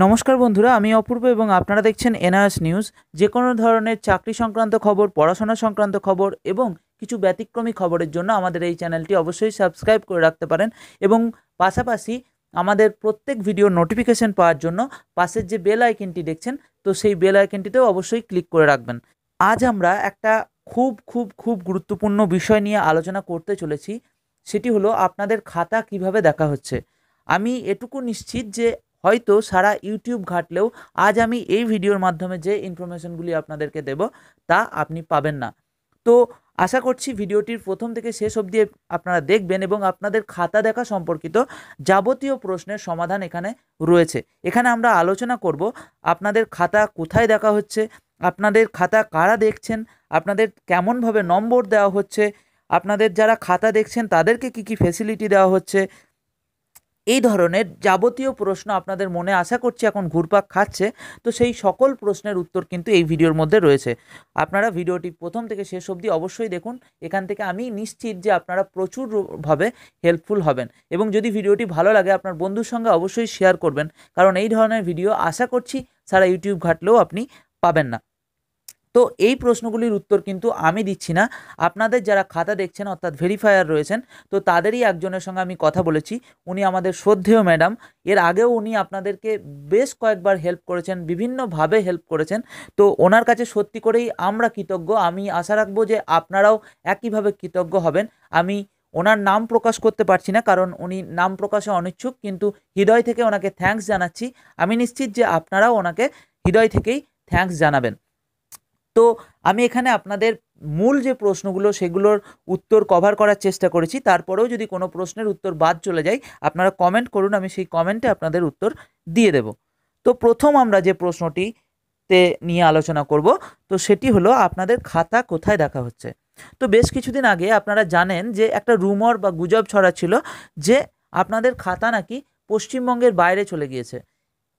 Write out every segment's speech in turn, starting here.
নমস্কার বন্ধুরা আমি অপূর্ব এবং আপনারা দেখছেন এনআস নিউজ যে কোনো ধরনের চাকরি সংক্রান্ত খবর পড়াশোনা সংক্রান্ত খবর এবং কিছু ব্যতিক্রমী খবরের জন্য আমাদের এই চ্যানেলটি অবশ্যই সাবস্ক্রাইব করে রাখতে পারেন এবং পাশাপাশি আমাদের প্রত্যেক ভিডিও নোটিফিকেশন পাওয়ার জন্য পাশের যে বেল আইকনটি দেখছেন তো সেই বেল আইকনটিতেও অবশ্যই ক্লিক করে রাখবেন আজ আমরা একটা খুব খুব খুব গুরুত্বপূর্ণ বিষয় নিয়ে আলোচনা করতে চলেছি সেটি হলো আপনাদের খাতা কিভাবে দেখা হচ্ছে আমি এটুকু নিশ্চিত যে হয়তো সারা ইউটিউব ঘাটলেও আজ আমি এই ভিডিওর মাধ্যমে যে ইনফরমেশনগুলি আপনাদেরকে দেব তা আপনি পাবেন না তো আশা করছি ভিডিওটির প্রথম থেকে শেষ অবধি আপনারা দেখবেন এবং আপনাদের খাতা দেখা সম্পর্কিত যাবতীয় প্রশ্নের সমাধান এখানে রয়েছে এখানে আমরা আলোচনা করব আপনাদের খাতা কোথায় দেখা হচ্ছে আপনাদের খাতা কারা দেখছেন আপনাদের কেমনভাবে নম্বর দেওয়া হচ্ছে আপনাদের যারা খাতা দেখছেন তাদেরকে কি কি ফেসিলিটি দেওয়া হচ্ছে এই ধরনের যাবতীয় প্রশ্ন আপনাদের মনে আশা করছি এখন ঘুরপাক খাচ্ছে তো সেই সকল প্রশ্নের উত্তর কিন্তু এই ভিডিওর মধ্যে রয়েছে আপনারা ভিডিওটি প্রথম থেকে শেষ অবধি অবশ্যই দেখুন এখান থেকে আমি নিশ্চিত যে আপনারা প্রচুরভাবে হেল্পফুল হবেন এবং যদি ভিডিওটি ভালো লাগে আপনার বন্ধুর সঙ্গে অবশ্যই শেয়ার করবেন কারণ এই ধরনের ভিডিও আশা করছি সারা ইউটিউব ঘাটলেও আপনি পাবেন না তো এই প্রশ্নগুলির উত্তর কিন্তু আমি দিচ্ছি না আপনাদের যারা খাতা দেখছেন অর্থাৎ ভেরিফায়ার রয়েছেন তো তাদেরই একজনের সঙ্গে আমি কথা বলেছি উনি আমাদের শ্রদ্ধেয় ম্যাডাম এর আগেও উনি আপনাদেরকে বেশ কয়েকবার হেল্প করেছেন বিভিন্নভাবে হেল্প করেছেন তো ওনার কাছে সত্যি করেই আমরা কৃতজ্ঞ আমি আশা রাখবো যে আপনারাও একইভাবে কৃতজ্ঞ হবেন আমি ওনার নাম প্রকাশ করতে পারছি না কারণ উনি নাম প্রকাশে অনিচ্ছুক কিন্তু হৃদয় থেকে ওনাকে থ্যাঙ্কস জানাচ্ছি আমি নিশ্চিত যে আপনারাও ওনাকে হৃদয় থেকেই থ্যাঙ্কস জানাবেন তো আমি এখানে আপনাদের মূল যে প্রশ্নগুলো সেগুলোর উত্তর কভার করার চেষ্টা করেছি তারপরেও যদি কোনো প্রশ্নের উত্তর বাদ চলে যায় আপনারা কমেন্ট করুন আমি সেই কমেন্টে আপনাদের উত্তর দিয়ে দেব তো প্রথম আমরা যে প্রশ্নটি তে নিয়ে আলোচনা করব তো সেটি হলো আপনাদের খাতা কোথায় দেখা হচ্ছে তো বেশ কিছুদিন আগে আপনারা জানেন যে একটা রুমর বা গুজব ছড়া ছিল যে আপনাদের খাতা নাকি পশ্চিমবঙ্গের বাইরে চলে গিয়েছে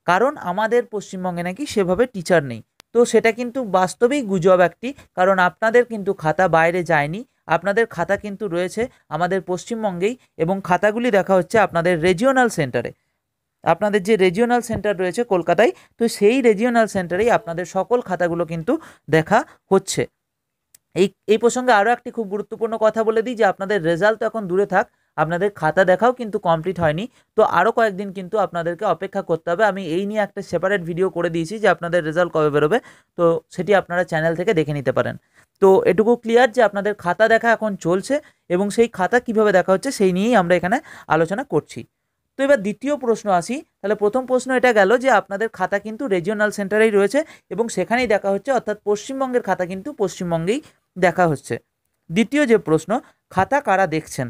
কারণ আমাদের পশ্চিমবঙ্গে নাকি সেভাবে টিচার নেই তো সেটা কিন্তু বাস্তবেই গুজব একটি কারণ আপনাদের কিন্তু খাতা বাইরে যায়নি আপনাদের খাতা কিন্তু রয়েছে আমাদের পশ্চিমবঙ্গেই এবং খাতাগুলি দেখা হচ্ছে আপনাদের রেজিওনাল সেন্টারে আপনাদের যে রেজিওনাল সেন্টার রয়েছে কলকাতায় তো সেই রেজিওনাল সেন্টারেই আপনাদের সকল খাতাগুলো কিন্তু দেখা হচ্ছে এই এই প্রসঙ্গে আরও একটি খুব গুরুত্বপূর্ণ কথা বলে দিই যে আপনাদের রেজাল্ট এখন দূরে থাক আপনাদের খাতা দেখাও কিন্তু কমপ্লিট হয়নি তো আরও কয়েকদিন কিন্তু আপনাদেরকে অপেক্ষা করতে হবে আমি এই নিয়ে একটা সেপারেট ভিডিও করে দিয়েছি যে আপনাদের রেজাল্ট কবে বেরোবে তো সেটি আপনারা চ্যানেল থেকে দেখে নিতে পারেন তো এটুকু ক্লিয়ার যে আপনাদের খাতা দেখা এখন চলছে এবং সেই খাতা কিভাবে দেখা হচ্ছে সেই নিয়েই আমরা এখানে আলোচনা করছি তো এবার দ্বিতীয় প্রশ্ন আসি তাহলে প্রথম প্রশ্ন এটা গেল যে আপনাদের খাতা কিন্তু রেজিওনাল সেন্টারেই রয়েছে এবং সেখানেই দেখা হচ্ছে অর্থাৎ পশ্চিমবঙ্গের খাতা কিন্তু পশ্চিমবঙ্গেই দেখা হচ্ছে দ্বিতীয় যে প্রশ্ন খাতা কারা দেখছেন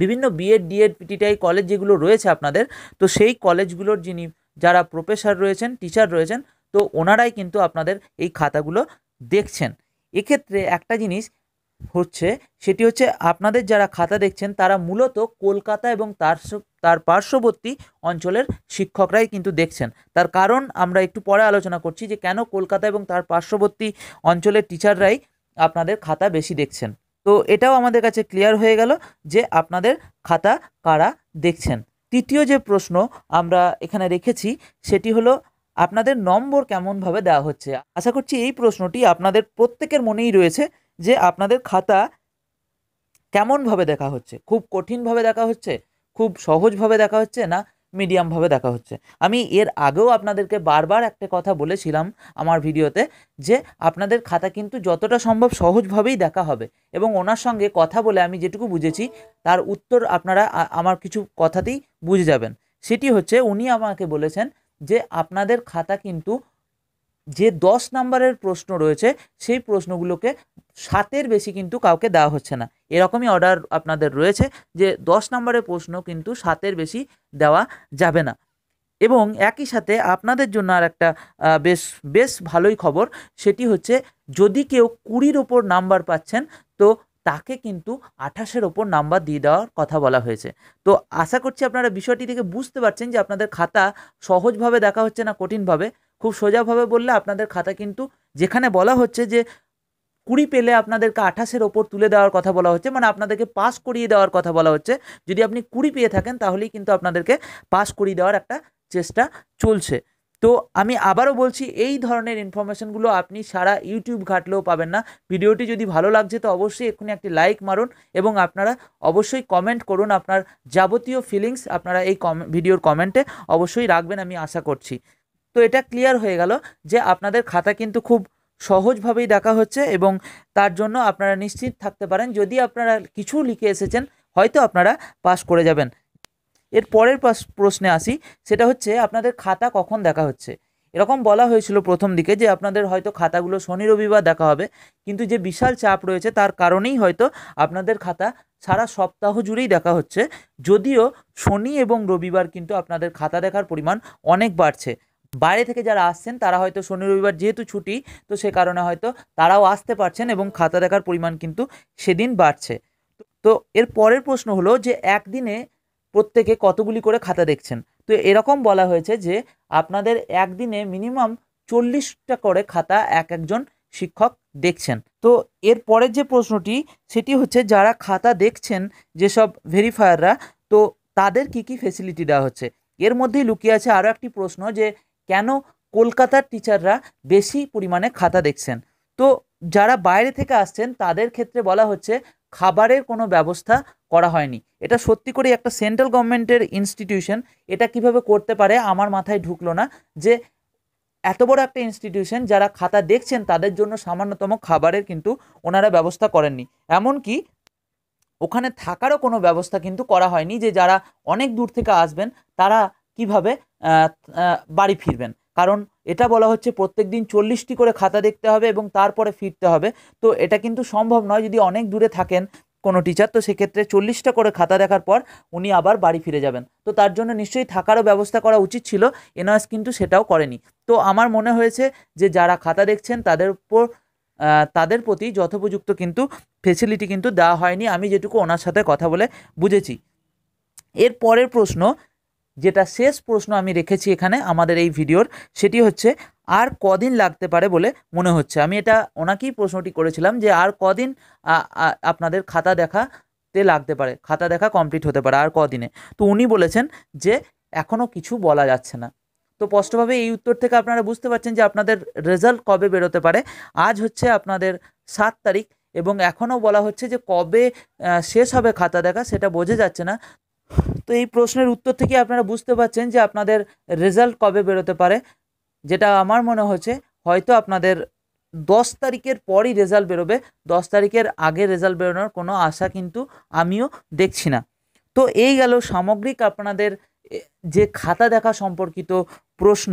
বিভিন্ন বিএড ডিএড পিটিটাই কলেজ যেগুলো রয়েছে আপনাদের তো সেই কলেজগুলোর যিনি যারা প্রফেসর রয়েছেন টিচার রয়েছেন তো ওনারাই কিন্তু আপনাদের এই খাতাগুলো দেখছেন এক্ষেত্রে একটা জিনিস হচ্ছে সেটি হচ্ছে আপনাদের যারা খাতা দেখছেন তারা মূলত কলকাতা এবং তার তার পার্শ্ববর্তী অঞ্চলের শিক্ষকরাই কিন্তু দেখছেন তার কারণ আমরা একটু পরে আলোচনা করছি যে কেন কলকাতা এবং তার পার্শ্ববর্তী অঞ্চলের টিচাররাই আপনাদের খাতা বেশি দেখছেন তো এটাও আমাদের কাছে ক্লিয়ার হয়ে গেল যে আপনাদের খাতা কারা দেখছেন তৃতীয় যে প্রশ্ন আমরা এখানে রেখেছি সেটি হলো আপনাদের নম্বর কেমনভাবে দেওয়া হচ্ছে আশা করছি এই প্রশ্নটি আপনাদের প্রত্যেকের মনেই রয়েছে যে আপনাদের খাতা কেমনভাবে দেখা হচ্ছে খুব কঠিনভাবে দেখা হচ্ছে খুব সহজভাবে দেখা হচ্ছে না মিডিয়ামভাবে দেখা হচ্ছে আমি এর আগেও আপনাদেরকে বারবার একটা কথা বলেছিলাম আমার ভিডিওতে যে আপনাদের খাতা কিন্তু যতটা সম্ভব সহজভাবেই দেখা হবে এবং ওনার সঙ্গে কথা বলে আমি যেটুকু বুঝেছি তার উত্তর আপনারা আমার কিছু কথাতেই বুঝে যাবেন সেটি হচ্ছে উনি আমাকে বলেছেন যে আপনাদের খাতা কিন্তু যে দশ নাম্বারের প্রশ্ন রয়েছে সেই প্রশ্নগুলোকে সাতের বেশি কিন্তু কাউকে দেওয়া হচ্ছে না এরকমই অর্ডার আপনাদের রয়েছে যে দশ নম্বরের প্রশ্ন কিন্তু সাতের বেশি দেওয়া যাবে না এবং একই সাথে আপনাদের জন্য আর একটা বেশ বেশ ভালোই খবর সেটি হচ্ছে যদি কেউ কুড়ির ওপর নাম্বার পাচ্ছেন তো তাকে কিন্তু আঠাশের ওপর নাম্বার দিয়ে দেওয়ার কথা বলা হয়েছে তো আশা করছি আপনারা বিষয়টি থেকে বুঝতে পারছেন যে আপনাদের খাতা সহজভাবে দেখা হচ্ছে না কঠিনভাবে খুব সোজাভাবে বললে আপনাদের খাতা কিন্তু যেখানে বলা হচ্ছে যে কুড়ি পেলে আপনাদেরকে আঠাশের ওপর তুলে দেওয়ার কথা বলা হচ্ছে মানে আপনাদেরকে পাস করিয়ে দেওয়ার কথা বলা হচ্ছে যদি আপনি কুড়ি পেয়ে থাকেন তাহলেই কিন্তু আপনাদেরকে পাস করিয়ে দেওয়ার একটা চেষ্টা চলছে তো আমি আবারও বলছি এই ধরনের ইনফরমেশনগুলো আপনি সারা ইউটিউব ঘাটলেও পাবেন না ভিডিওটি যদি ভালো লাগছে তো অবশ্যই এক্ষুনি একটি লাইক মারুন এবং আপনারা অবশ্যই কমেন্ট করুন আপনার যাবতীয় ফিলিংস আপনারা এই ভিডিওর কমেন্টে অবশ্যই রাখবেন আমি আশা করছি তো এটা ক্লিয়ার হয়ে গেল যে আপনাদের খাতা কিন্তু খুব সহজভাবেই ডাকা হচ্ছে এবং তার জন্য আপনারা নিশ্চিত থাকতে পারেন যদি আপনারা কিছু লিখে এসেছেন হয়তো আপনারা পাস করে যাবেন এর পরের প্রশ্নে আসি সেটা হচ্ছে আপনাদের খাতা কখন দেখা হচ্ছে এরকম বলা হয়েছিল প্রথম দিকে যে আপনাদের হয়তো খাতাগুলো শনি রবিবার দেখা হবে কিন্তু যে বিশাল চাপ রয়েছে তার কারণেই হয়তো আপনাদের খাতা সারা সপ্তাহ জুড়েই দেখা হচ্ছে যদিও শনি এবং রবিবার কিন্তু আপনাদের খাতা দেখার পরিমাণ অনেক বাড়ছে বাইরে থেকে যারা আসছেন তারা হয়তো শনি রবিবার যেহেতু ছুটি তো সে কারণে হয়তো তারাও আসতে পারছেন এবং খাতা দেখার পরিমাণ কিন্তু সেদিন বাড়ছে তো এর পরের প্রশ্ন হলো যে একদিনে প্রত্যেকে কতগুলি করে খাতা দেখছেন তো এরকম বলা হয়েছে যে আপনাদের একদিনে মিনিমাম চল্লিশটা করে খাতা এক একজন শিক্ষক দেখছেন তো এর পরের যে প্রশ্নটি সেটি হচ্ছে যারা খাতা দেখছেন যেসব ভেরিফায়াররা তো তাদের কি কি ফেসিলিটি দেওয়া হচ্ছে এর মধ্যেই লুকিয়ে আছে আরও একটি প্রশ্ন যে কেন কলকাতার টিচাররা বেশি পরিমাণে খাতা দেখছেন তো যারা বাইরে থেকে আসছেন তাদের ক্ষেত্রে বলা হচ্ছে খাবারের কোনো ব্যবস্থা করা হয়নি এটা সত্যি করে একটা সেন্ট্রাল গভর্নমেন্টের ইনস্টিটিউশন এটা কিভাবে করতে পারে আমার মাথায় ঢুকলো না যে এত বড় একটা ইনস্টিটিউশন যারা খাতা দেখছেন তাদের জন্য সামান্যতম খাবারের কিন্তু ওনারা ব্যবস্থা করেননি এমনকি ওখানে থাকারও কোনো ব্যবস্থা কিন্তু করা হয়নি যে যারা অনেক দূর থেকে আসবেন তারা কিভাবে বাড়ি ফিরবেন কারণ এটা বলা হচ্ছে প্রত্যেক দিন চল্লিশটি করে খাতা দেখতে হবে এবং তারপরে ফিরতে হবে তো এটা কিন্তু সম্ভব নয় যদি অনেক দূরে থাকেন কোনো টিচার তো সেক্ষেত্রে চল্লিশটা করে খাতা দেখার পর উনি আবার বাড়ি ফিরে যাবেন তো তার জন্য নিশ্চয়ই থাকারও ব্যবস্থা করা উচিত ছিল এনওএস কিন্তু সেটাও করেনি তো আমার মনে হয়েছে যে যারা খাতা দেখছেন তাদের উপর তাদের প্রতি যথোপযুক্ত কিন্তু ফেসিলিটি কিন্তু দেওয়া হয়নি আমি যেটুকু ওনার সাথে কথা বলে বুঝেছি এর পরের প্রশ্ন যেটা শেষ প্রশ্ন আমি রেখেছি এখানে আমাদের এই ভিডিওর সেটি হচ্ছে আর কদিন লাগতে পারে বলে মনে হচ্ছে আমি এটা ওনাকেই প্রশ্নটি করেছিলাম যে আর কদিন আপনাদের খাতা দেখাতে লাগতে পারে খাতা দেখা কমপ্লিট হতে পারে আর কদিনে তো উনি বলেছেন যে এখনও কিছু বলা যাচ্ছে না তো স্পষ্টভাবে এই উত্তর থেকে আপনারা বুঝতে পারছেন যে আপনাদের রেজাল্ট কবে বেরোতে পারে আজ হচ্ছে আপনাদের সাত তারিখ এবং এখনও বলা হচ্ছে যে কবে শেষ হবে খাতা দেখা সেটা বোঝা যাচ্ছে না তো এই প্রশ্নের উত্তর থেকে আপনারা বুঝতে পারছেন যে আপনাদের রেজাল্ট কবে বেরোতে পারে যেটা আমার মনে হচ্ছে হয়তো আপনাদের দশ তারিখের পরই রেজাল্ট বেরোবে দশ তারিখের আগে রেজাল্ট বেরোনোর কোনো আশা কিন্তু আমিও দেখছি না তো এই গেল সামগ্রিক আপনাদের যে খাতা দেখা সম্পর্কিত প্রশ্ন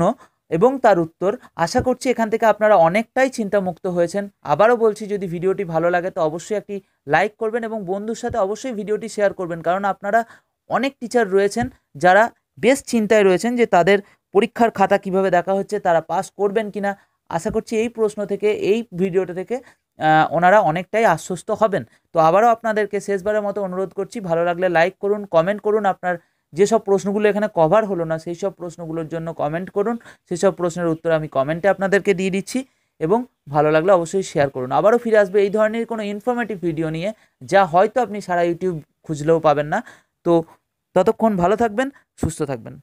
এবং তার উত্তর আশা করছি এখান থেকে আপনারা অনেকটাই চিন্তামুক্ত হয়েছেন আবারও বলছি যদি ভিডিওটি ভালো লাগে তো অবশ্যই একটি লাইক করবেন এবং বন্ধুর সাথে অবশ্যই ভিডিওটি শেয়ার করবেন কারণ আপনারা অনেক টিচার রয়েছেন যারা বেশ চিন্তায় রয়েছেন যে তাদের পরীক্ষার খাতা কিভাবে দেখা হচ্ছে তারা পাস করবেন কিনা আশা করছি এই প্রশ্ন থেকে এই ভিডিওটা থেকে ওনারা অনেকটাই আশ্বস্ত হবেন তো আবারও আপনাদেরকে শেষবারের মতো অনুরোধ করছি ভালো লাগলে লাইক করুন কমেন্ট করুন আপনার যেসব প্রশ্নগুলো এখানে কভার হলো না সেই সব প্রশ্নগুলোর জন্য কমেন্ট করুন সেসব প্রশ্নের উত্তর আমি কমেন্টে আপনাদেরকে দিয়ে দিচ্ছি এবং ভালো লাগলে অবশ্যই শেয়ার করুন আবারও ফিরে আসবে এই ধরনের কোনো ইনফরমেটিভ ভিডিও নিয়ে যা হয়তো আপনি সারা ইউটিউব খুঁজলেও পাবেন না তো ততক্ষণ ভালো থাকবেন সুস্থ থাকবেন